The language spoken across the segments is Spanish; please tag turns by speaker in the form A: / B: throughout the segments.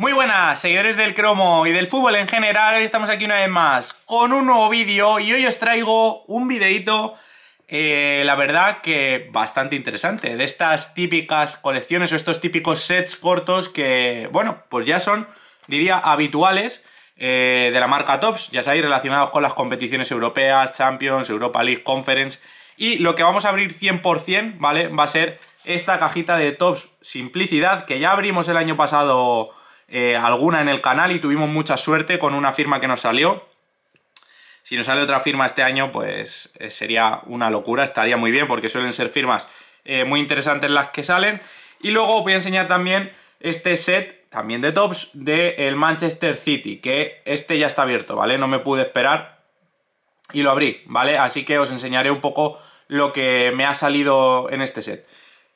A: Muy buenas, seguidores del cromo y del fútbol en general, estamos aquí una vez más con un nuevo vídeo y hoy os traigo un videito, eh, la verdad que bastante interesante, de estas típicas colecciones o estos típicos sets cortos que, bueno, pues ya son, diría, habituales eh, de la marca Tops, ya sabéis, relacionados con las competiciones europeas, Champions, Europa League, Conference, y lo que vamos a abrir 100%, ¿vale? Va a ser esta cajita de Tops Simplicidad, que ya abrimos el año pasado eh, alguna en el canal y tuvimos mucha suerte con una firma que nos salió. Si nos sale otra firma este año, pues eh, sería una locura, estaría muy bien porque suelen ser firmas eh, muy interesantes las que salen. Y luego os voy a enseñar también este set, también de tops, del el Manchester City, que este ya está abierto, ¿vale? No me pude esperar y lo abrí, ¿vale? Así que os enseñaré un poco lo que me ha salido en este set.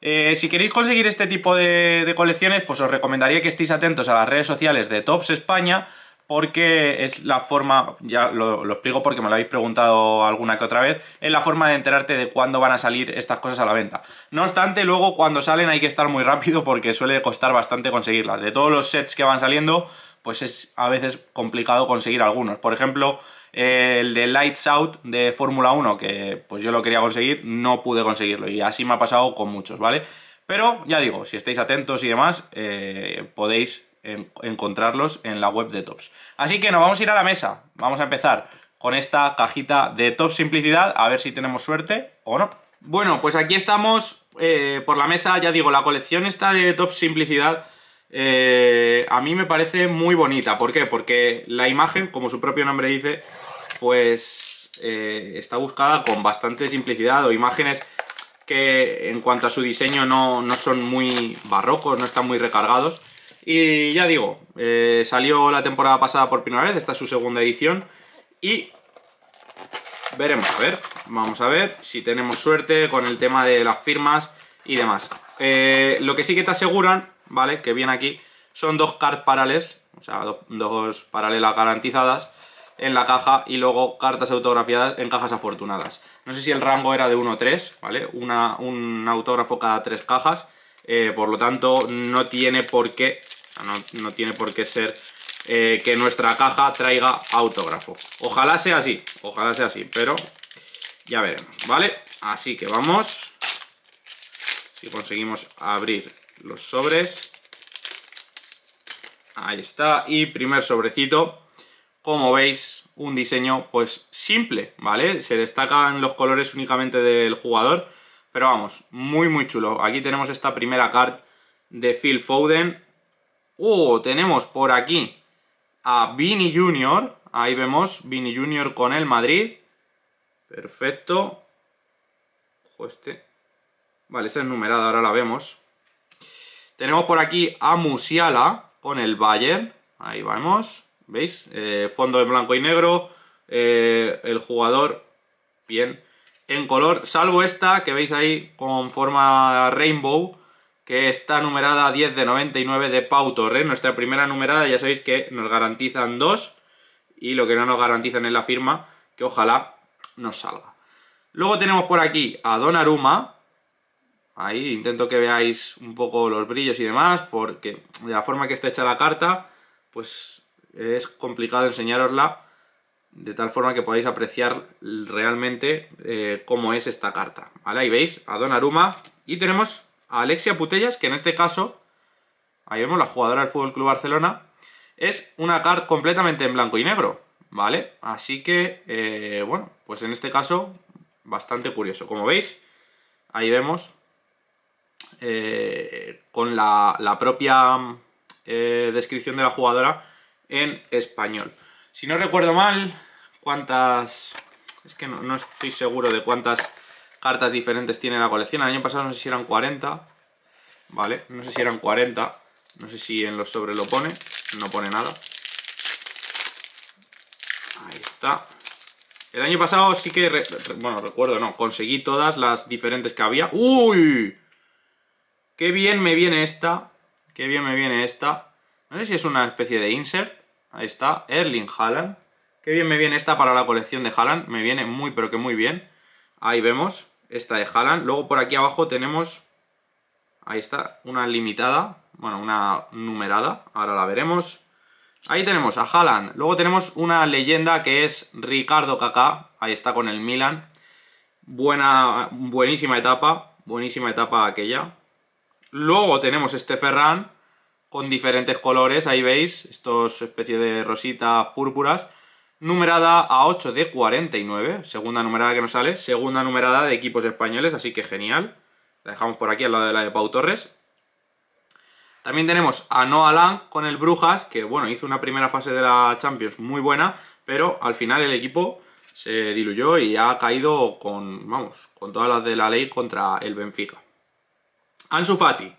A: Eh, si queréis conseguir este tipo de, colecciones, pues os recomendaría que estéis atentos a las redes sociales de Tops España, porque es la forma, ya lo, lo, explico porque me lo habéis preguntado alguna que otra vez, es la forma de enterarte de cuándo van a salir estas cosas a la venta. No obstante, luego cuando salen hay que estar muy rápido porque suele costar bastante conseguirlas. De todos los sets que van saliendo, pues es a veces complicado conseguir algunos. Por ejemplo, el de Lights Out de Fórmula 1, que pues yo lo quería conseguir, no pude conseguirlo y así me ha pasado con muchos, ¿vale? Pero ya digo, si estáis atentos y demás, eh, podéis encontrarlos en la web de Tops. Así que nos vamos a ir a la mesa, vamos a empezar con esta cajita de Top Simplicidad, a ver si tenemos suerte o no. Bueno, pues aquí estamos eh, por la mesa, ya digo, la colección está de Top Simplicidad, eh, a mí me parece muy bonita. ¿Por qué? Porque la imagen, como su propio nombre dice, pues eh, está buscada con bastante simplicidad o imágenes que en cuanto a su diseño no, son muy barrocos, no están muy recargados. Y ya digo, eh, salió la temporada pasada por primera vez, esta es su segunda edición y veremos, a ver, vamos a ver si tenemos suerte con el tema de las firmas y demás. Eh, lo que sí que te aseguran, ¿vale? Que viene aquí, son dos cards paralelas, o sea, dos paralelas garantizadas, en la caja y luego cartas autografiadas en cajas afortunadas. No sé si el rango era de 1 o 3, ¿vale? un autógrafo cada tres cajas, eh, por lo tanto no tiene por qué, no, tiene por qué ser eh, que nuestra caja traiga autógrafo. Ojalá sea así, ojalá sea así, pero ya veremos, ¿vale? Así que vamos, si conseguimos abrir los sobres. Ahí está, y primer sobrecito como veis, un diseño pues simple, ¿vale? Se destacan los colores únicamente del jugador, pero vamos, muy muy chulo. Aquí tenemos esta primera card de Phil Foden. ¡Uh! Tenemos por aquí a Vini Junior Ahí vemos Vini Junior con el Madrid. Perfecto. Ojo este. Vale, esta es numerada, ahora la vemos. Tenemos por aquí a Musiala con el Bayern. Ahí vamos. ¿Veis? Eh, fondo en blanco y negro, eh, el jugador, bien, en color, salvo esta que veis ahí con forma rainbow, que está numerada 10 de 99 de Pau nuestra primera numerada, ya sabéis que nos garantizan dos, y lo que no nos garantizan es la firma, que ojalá nos salga. Luego tenemos por aquí a Don Aruma ahí intento que veáis un poco los brillos y demás, porque de la forma que está hecha la carta, pues es complicado enseñarosla de tal forma que podáis apreciar realmente eh, cómo es esta carta. ¿Vale? Ahí veis a Don Aruma. y tenemos a Alexia Putellas, que en este caso, ahí vemos la jugadora del FC Barcelona, es una carta completamente en blanco y negro, ¿vale? Así que, eh, bueno, pues en este caso, bastante curioso. Como veis, ahí vemos eh, con la propia descripción de la jugadora en español. Si no recuerdo mal, cuántas... Es que no, estoy seguro de cuántas cartas diferentes tiene la colección. El año pasado no sé si eran 40, ¿vale? No sé si eran 40, no sé si en los sobres lo pone, no pone nada. Ahí está. El año pasado sí que, bueno, recuerdo, no, conseguí todas las diferentes que había. ¡Uy! ¡Qué bien me viene esta! ¡Qué bien me viene esta! No sé si es una especie de insert. Ahí está, Erling Haaland. Qué bien me viene esta para la colección de Haaland. Me viene muy, pero que muy bien. Ahí vemos, esta de Haaland. Luego por aquí abajo tenemos, ahí está, una limitada. Bueno, una numerada. Ahora la veremos. Ahí tenemos a Haaland. Luego tenemos una leyenda que es Ricardo Kaká. Ahí está con el Milan. Buena, buenísima etapa. Buenísima etapa aquella. Luego tenemos este Ferran con diferentes colores, ahí veis, estos especie de rositas púrpuras, numerada a 8 de 49, segunda numerada que nos sale, segunda numerada de equipos españoles, así que genial. La dejamos por aquí al lado de la de Pau Torres. También tenemos a Noah Lang con el Brujas, que bueno, hizo una primera fase de la Champions muy buena, pero al final el equipo se diluyó y ha caído con, vamos, con todas las de la ley contra el Benfica. Ansu Fati,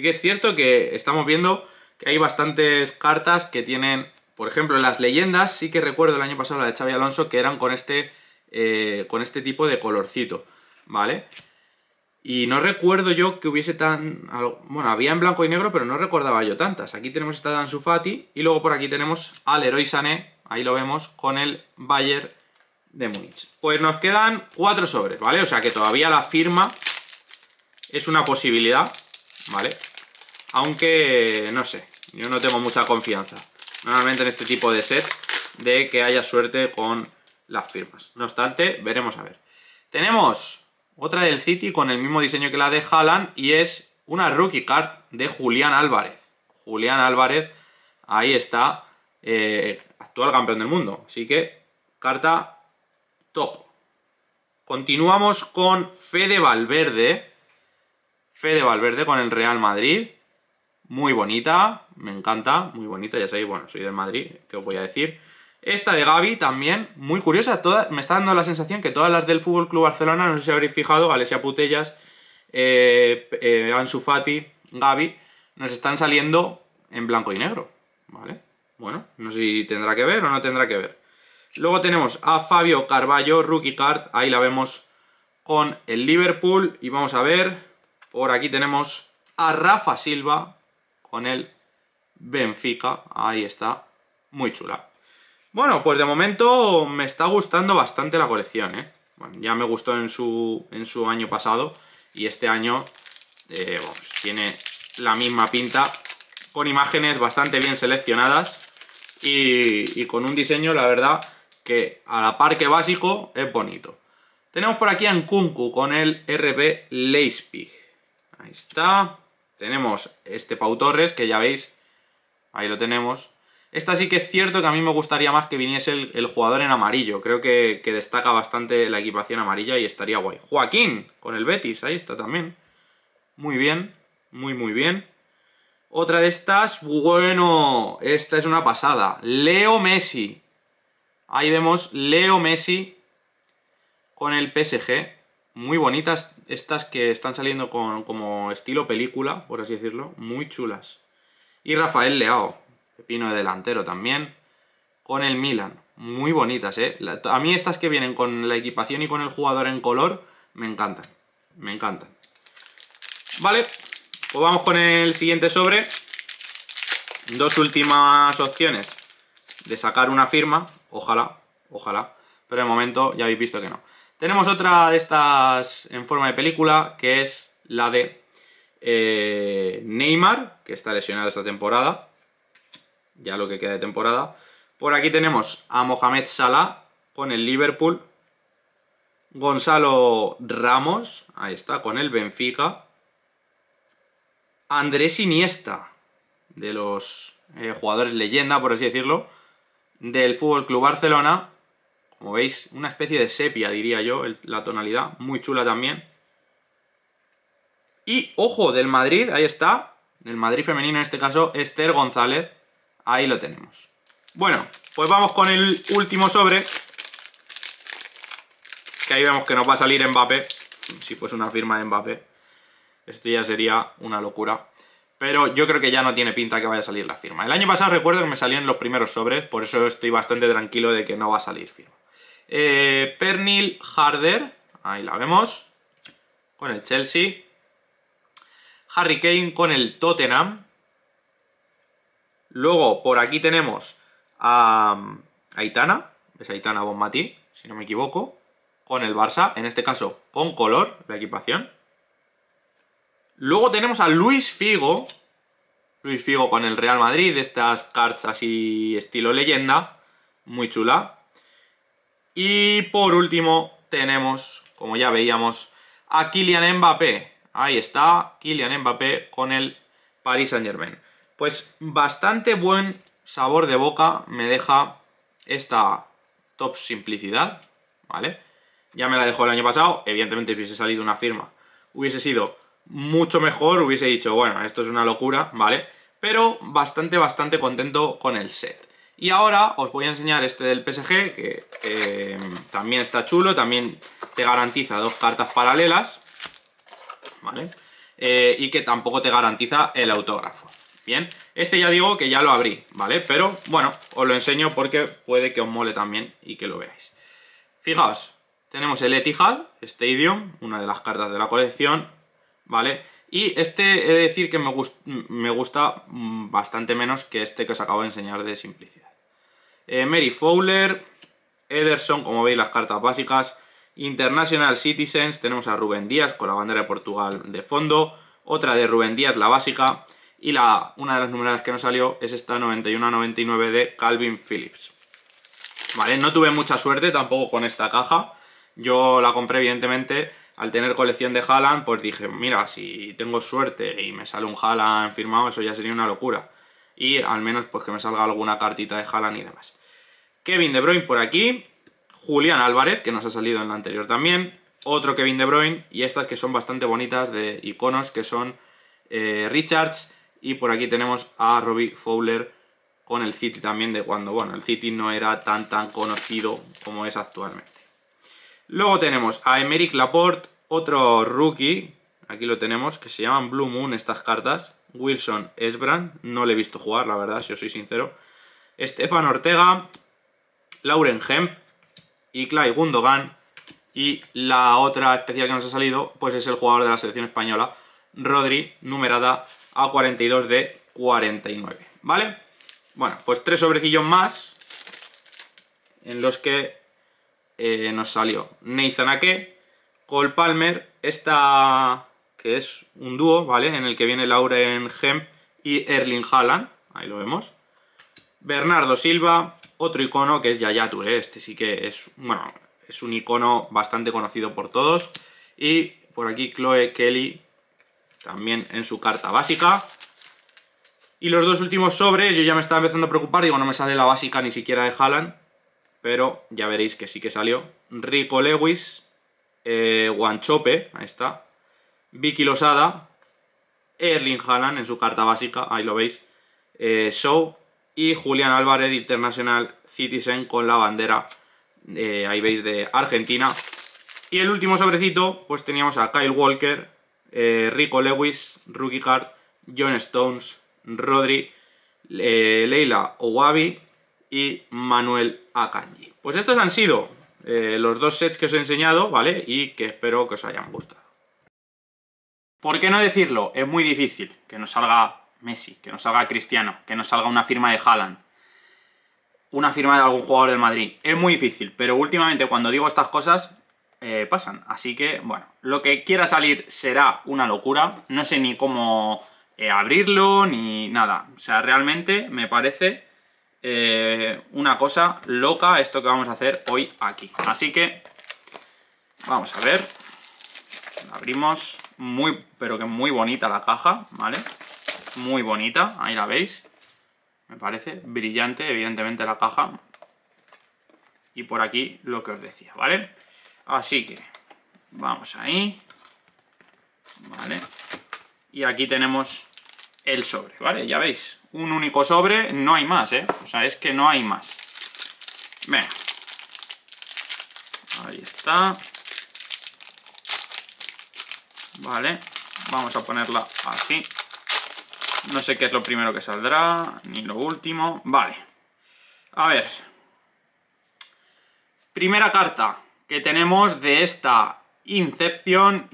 A: Sí que es cierto que estamos viendo que hay bastantes cartas que tienen, por ejemplo, las leyendas, sí que recuerdo el año pasado la de Xavi Alonso, que eran con este, eh, con este tipo de colorcito, ¿vale? Y no recuerdo yo que hubiese tan... Bueno, había en blanco y negro, pero no recordaba yo tantas. Aquí tenemos esta de Sufati y luego por aquí tenemos al héroe Sané, ahí lo vemos, con el Bayer de Múnich. Pues nos quedan cuatro sobres, ¿vale? O sea que todavía la firma es una posibilidad, ¿vale? aunque no sé, yo no tengo mucha confianza. Normalmente en este tipo de set de que haya suerte con las firmas. No obstante, veremos a ver. Tenemos otra del City con el mismo diseño que la de Haaland y es una rookie card de Julián Álvarez. Julián Álvarez, ahí está, eh, actual campeón del mundo. Así que, carta top. Continuamos con Fede Valverde. Fede Valverde con el Real Madrid muy bonita, me encanta, muy bonita, ya sabéis, bueno, soy de Madrid, ¿qué os voy a decir. Esta de Gaby también, muy curiosa, me está dando la sensación que todas las del FC Club Barcelona, no sé si habréis fijado, Galesia Putellas, eh, eh, Fati, Gaby, nos están saliendo en blanco y negro, ¿vale? Bueno, no sé si tendrá que ver o no tendrá que ver. Luego tenemos a Fabio Carballo, rookie card, ahí la vemos con el Liverpool, y vamos a ver, por aquí tenemos a Rafa Silva, con el Benfica. Ahí está, muy chula. Bueno, pues de momento me está gustando bastante la colección, ¿eh? ya me gustó en su, en su año pasado y este año eh, tiene la misma pinta, con imágenes bastante bien seleccionadas y, con un diseño, la verdad, que a la par que básico es bonito. Tenemos por aquí a Nkunku con el RB Leipzig. Ahí está. Tenemos este Pau Torres, que ya veis, ahí lo tenemos. Esta sí que es cierto que a mí me gustaría más que viniese el, jugador en amarillo. Creo que, que, destaca bastante la equipación amarilla y estaría guay. Joaquín, con el Betis, ahí está también. Muy bien, muy muy bien. Otra de estas, bueno, esta es una pasada. Leo Messi. Ahí vemos Leo Messi con el PSG muy bonitas estas que están saliendo con, como estilo película, por así decirlo, muy chulas. Y Rafael Leao, pepino de delantero también, con el Milan, muy bonitas, ¿eh? a mí estas que vienen con la equipación y con el jugador en color, me encantan, me encantan. Vale, pues vamos con el siguiente sobre. Dos últimas opciones de sacar una firma, ojalá, ojalá, pero de momento ya habéis visto que no. Tenemos otra de estas en forma de película, que es la de eh, Neymar, que está lesionado esta temporada, ya lo que queda de temporada. Por aquí tenemos a Mohamed Salah con el Liverpool, Gonzalo Ramos, ahí está, con el Benfica, Andrés Iniesta, de los eh, jugadores leyenda, por así decirlo, del Fútbol Club Barcelona, como veis, una especie de sepia, diría yo, la tonalidad. Muy chula también. Y, ojo, del Madrid, ahí está. Del Madrid femenino, en este caso, Esther González. Ahí lo tenemos. Bueno, pues vamos con el último sobre. Que ahí vemos que nos va a salir Mbappé. Si fuese una firma de Mbappé. Esto ya sería una locura. Pero yo creo que ya no tiene pinta que vaya a salir la firma. El año pasado recuerdo que me salían los primeros sobres, por eso estoy bastante tranquilo de que no va a salir firma. Eh, Pernil Harder, ahí la vemos, con el Chelsea. Harry Kane con el Tottenham. Luego, por aquí tenemos a mm, Aitana, es Aitana Bonmatí, si no me equivoco, con el Barça, en este caso con color, la equipación. Luego tenemos a Luis Figo, Luis Figo con el Real Madrid, estas cards así estilo leyenda, muy chula. Y por último tenemos, como ya veíamos, a Kylian Mbappé. Ahí está, Kylian Mbappé con el Paris Saint Germain. Pues bastante buen sabor de boca me deja esta top simplicidad, ¿vale? Ya me la dejó el año pasado, evidentemente hubiese salido una firma. Hubiese sido mucho mejor, hubiese dicho, bueno, esto es una locura, ¿vale? Pero bastante, bastante contento con el set. Y ahora os voy a enseñar este del PSG, que eh, también está chulo, también te garantiza dos cartas paralelas, ¿vale? Eh, y que tampoco te garantiza el autógrafo. Bien, este ya digo que ya lo abrí, ¿vale? Pero, bueno, os lo enseño porque puede que os mole también y que lo veáis. Fijaos, tenemos el Etihad, este idioma, una de las cartas de la colección, ¿vale? Y este he de decir que me gusta mm, bastante menos que este que os acabo de enseñar de simplicidad. Eh, Mary Fowler, Ederson, como veis las cartas básicas, International Citizens, tenemos a Rubén Díaz con la bandera de Portugal de fondo, otra de Rubén Díaz, la básica, y la, una de las numeradas que nos salió es esta 91-99 de Calvin Phillips. Vale, no tuve mucha suerte tampoco con esta caja, yo la compré evidentemente al tener colección de Haaland, pues dije, mira, si tengo suerte y me sale un Haaland firmado, eso ya sería una locura. Y al menos pues que me salga alguna cartita de Haaland y demás. Kevin De Bruyne por aquí, Julián Álvarez, que nos ha salido en la anterior también, otro Kevin De Bruyne, y estas que son bastante bonitas de iconos, que son eh, Richards, y por aquí tenemos a Robbie Fowler con el City también, de cuando, bueno, el City no era tan tan conocido como es actualmente. Luego tenemos a Emerick Laporte, otro rookie, aquí lo tenemos, que se llaman Blue Moon estas cartas, Wilson Esbrand, no le he visto jugar, la verdad, si os soy sincero, Estefan Ortega, Lauren Hemp y Clay Gundogan. Y la otra especial que nos ha salido, pues es el jugador de la selección española, Rodri, numerada a 42 de 49, ¿vale? Bueno, pues tres sobrecillos más en los que eh, nos salió Nathan Ake, Cole Palmer, esta que es un dúo, ¿vale? En el que viene Lauren Hemp y Erling Haaland, ahí lo vemos, Bernardo Silva, otro icono que es Yaya Touré. Este sí que es, bueno, es un icono bastante conocido por todos. Y por aquí Chloe Kelly, también en su carta básica. Y los dos últimos sobres, yo ya me estaba empezando a preocupar, digo, no me sale la básica ni siquiera de Haaland, pero ya veréis que sí que salió. Rico Lewis, eh, Guanchope, ahí está, Vicky Losada, Erling Haaland en su carta básica, ahí lo veis, eh, Show, y Julián Álvarez, International Citizen, con la bandera, eh, ahí veis, de Argentina. Y el último sobrecito, pues teníamos a Kyle Walker, eh, Rico Lewis, Rookie Card, John Stones, Rodri, eh, Leila Owabi y Manuel Akanji. Pues estos han sido los dos sets que os he enseñado, ¿vale? Y que espero que os hayan gustado. ¿Por qué no decirlo? Es muy difícil que nos salga Messi, que nos salga Cristiano, que nos salga una firma de Haaland, una firma de algún jugador del Madrid. Es muy difícil, pero últimamente cuando digo estas cosas eh, pasan. Así que, bueno, lo que quiera salir será una locura. No sé ni cómo eh, abrirlo, ni nada. O sea, realmente me parece eh, una cosa loca esto que vamos a hacer hoy aquí. Así que, vamos a ver. Abrimos muy, pero que muy bonita la caja, ¿vale? vale muy bonita, ahí la veis. Me parece brillante, evidentemente, la caja. Y por aquí lo que os decía, ¿vale? Así que vamos ahí. ¿Vale? Y aquí tenemos el sobre, ¿vale? Ya veis, un único sobre, no hay más, ¿eh? O sea, es que no hay más. Venga. Ahí está. Vale. Vamos a ponerla así. No sé qué es lo primero que saldrá, ni lo último. Vale. A ver. Primera carta que tenemos de esta Inception,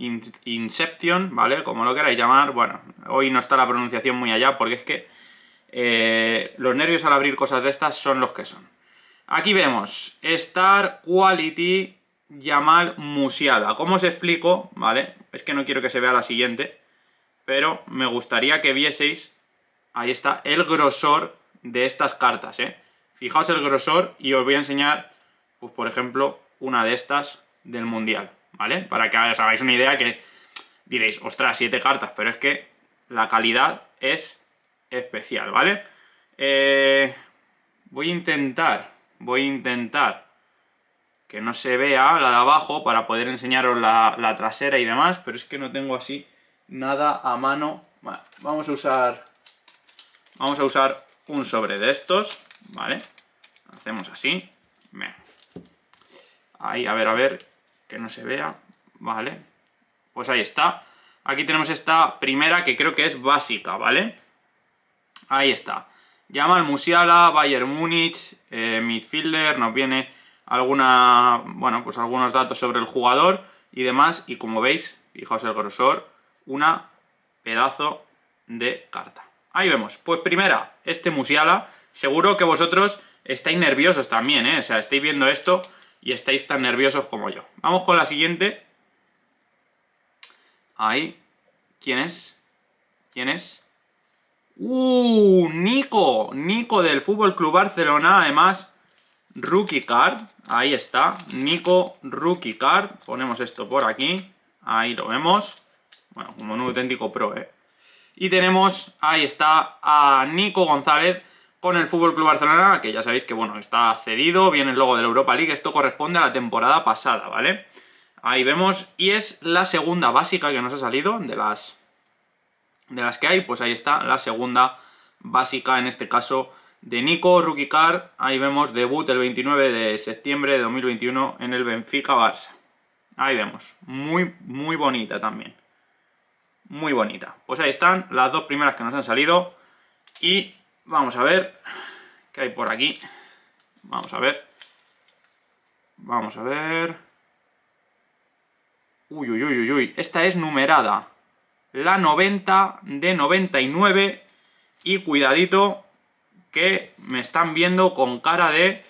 A: Inception, ¿vale? Como lo queráis llamar. Bueno, hoy no está la pronunciación muy allá porque es que eh, los nervios al abrir cosas de estas son los que son. Aquí vemos Star Quality Yamal Museada. ¿Cómo os explico? ¿Vale? Es que no quiero que se vea la siguiente pero me gustaría que vieseis, ahí está, el grosor de estas cartas, ¿eh? Fijaos el grosor y os voy a enseñar, pues por ejemplo, una de estas del Mundial, ¿vale? Para que os hagáis una idea que diréis, ostras, siete cartas, pero es que la calidad es especial, ¿vale? Eh, voy a intentar, voy a intentar que no se vea la de abajo para poder enseñaros la trasera y demás, pero es que no tengo así nada a mano. vamos a usar vamos a usar un sobre de estos, ¿vale? Hacemos así. Ahí, a ver, a ver, que no se vea, ¿vale? Pues ahí está. Aquí tenemos esta primera que creo que es básica, ¿vale? Ahí está. Llama al Musiala, Bayern Múnich, eh, midfielder, nos viene alguna, bueno, pues algunos datos sobre el jugador y demás. Y como veis, fijaos el grosor, una pedazo de carta. Ahí vemos. Pues primera, este Musiala. Seguro que vosotros estáis nerviosos también, ¿eh? O sea, estáis viendo esto y estáis tan nerviosos como yo. Vamos con la siguiente. Ahí. ¿Quién es? ¿Quién es? ¡Uh! ¡Nico! Nico del Fútbol Club Barcelona, además, Rookie Card. Ahí está, Nico Rookie Card. Ponemos esto por aquí. Ahí lo vemos. Bueno, como un auténtico pro, ¿eh? Y tenemos, ahí está, a Nico González con el Fútbol Club Barcelona, que ya sabéis que, bueno, está cedido, viene el logo de la Europa League, esto corresponde a la temporada pasada, ¿vale? Ahí vemos, y es la segunda básica que nos ha salido de las, de las que hay, pues ahí está, la segunda básica, en este caso, de Nico Rookie ahí vemos, debut el 29 de septiembre de 2021 en el Benfica Barça. Ahí vemos, muy, muy bonita también muy bonita. Pues ahí están las dos primeras que nos han salido y vamos a ver qué hay por aquí. Vamos a ver. Vamos a ver. Uy, uy, uy, uy, uy. Esta es numerada. La 90 de 99 y cuidadito que me están viendo con cara de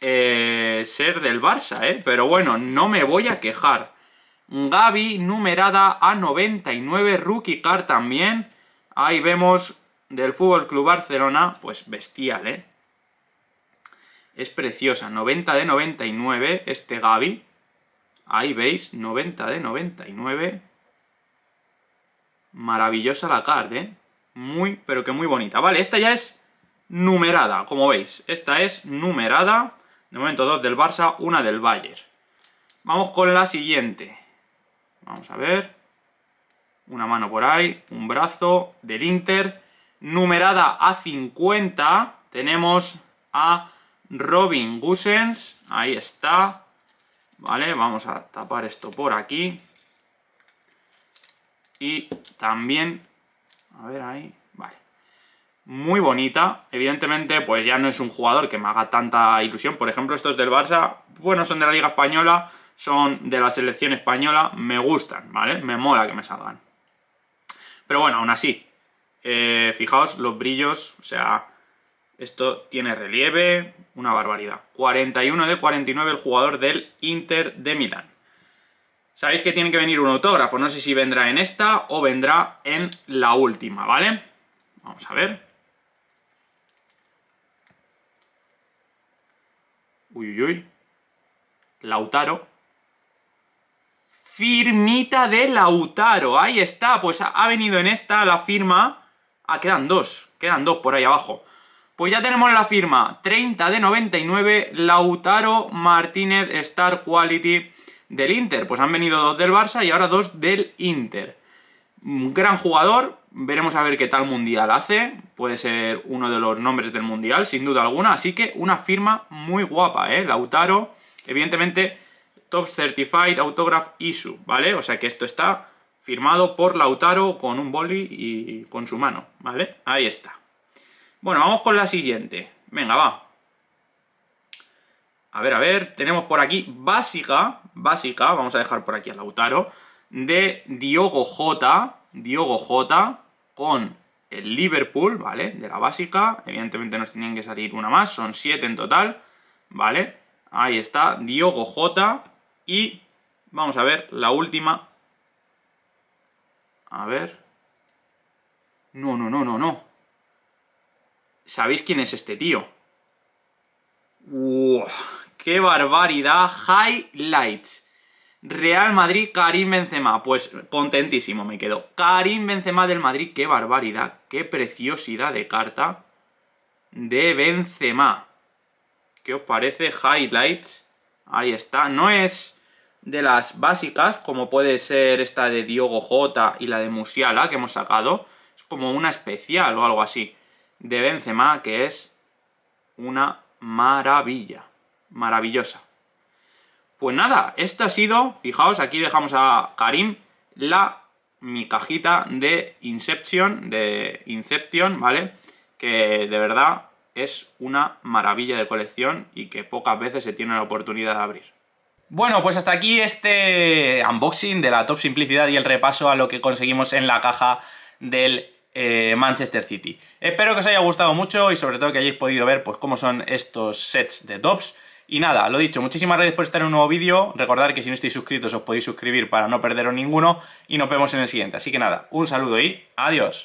A: eh, ser del Barça, ¿eh? Pero bueno, no me voy a quejar. Gabi, numerada a 99, rookie card también. Ahí vemos del Fútbol Club Barcelona, pues bestial, ¿eh? Es preciosa, 90 de 99 este Gaby. Ahí veis, 90 de 99. Maravillosa la card, ¿eh? Muy, pero que muy bonita. Vale, esta ya es numerada, como veis. Esta es numerada. De momento dos del Barça, una del Bayern. Vamos con la siguiente. Vamos a ver. Una mano por ahí, un brazo del Inter. Numerada a 50, tenemos a Robin Gusens. Ahí está. ¿Vale? Vamos a tapar esto por aquí. Y también... A ver ahí... Vale. Muy bonita. Evidentemente, pues ya no es un jugador que me haga tanta ilusión. Por ejemplo, estos del Barça, bueno, son de la Liga Española son de la selección española, me gustan, ¿vale? Me mola que me salgan. Pero bueno, aún así, eh, fijaos los brillos, o sea, esto tiene relieve, una barbaridad. 41 de 49 el jugador del Inter de Milán. Sabéis que tiene que venir un autógrafo, no sé si vendrá en esta o vendrá en la última, ¿vale? Vamos a ver. Uy, uy, uy. Lautaro. Firmita de Lautaro, ahí está, pues ha venido en esta la firma... Ah, quedan dos, quedan dos por ahí abajo. Pues ya tenemos la firma, 30 de 99, Lautaro Martínez Star Quality del Inter. Pues han venido dos del Barça y ahora dos del Inter. Un gran jugador, veremos a ver qué tal Mundial hace. Puede ser uno de los nombres del Mundial, sin duda alguna. Así que una firma muy guapa, ¿eh? Lautaro, evidentemente Top Certified Autograph Issue, ¿vale? O sea que esto está firmado por Lautaro con un boli y con su mano, ¿vale? Ahí está. Bueno, vamos con la siguiente. Venga, va. A ver, a ver, tenemos por aquí básica, básica, vamos a dejar por aquí a Lautaro, de Diogo Jota, Diogo Jota, con el Liverpool, ¿vale? De la básica, evidentemente nos tenían que salir una más, son siete en total, ¿vale? Ahí está, Diogo Jota, y vamos a ver la última. A ver. No, no, no, no, no. ¿Sabéis quién es este tío? ¡Qué barbaridad! Highlights. Real Madrid, Karim Benzema. Pues contentísimo me quedo. Karim Benzema del Madrid. ¡Qué barbaridad! ¡Qué preciosidad de carta de Benzema! ¿Qué os parece? Highlights. Ahí está. No es de las básicas, como puede ser esta de Diogo Jota y la de Musiala que hemos sacado. Es como una especial o algo así de Benzema, que es una maravilla, maravillosa. Pues nada, esta ha sido, fijaos, aquí dejamos a Karim, la mi cajita de Inception, de Inception, ¿vale? Que de verdad es una maravilla de colección y que pocas veces se tiene la oportunidad de abrir. Bueno, pues hasta aquí este unboxing de la top simplicidad y el repaso a lo que conseguimos en la caja del eh, Manchester City. Espero que os haya gustado mucho y sobre todo que hayáis podido ver pues, cómo son estos sets de tops. Y nada, lo dicho, muchísimas gracias por estar en un nuevo vídeo. Recordad que si no estáis suscritos os podéis suscribir para no perderos ninguno y nos vemos en el siguiente. Así que nada, un saludo y adiós.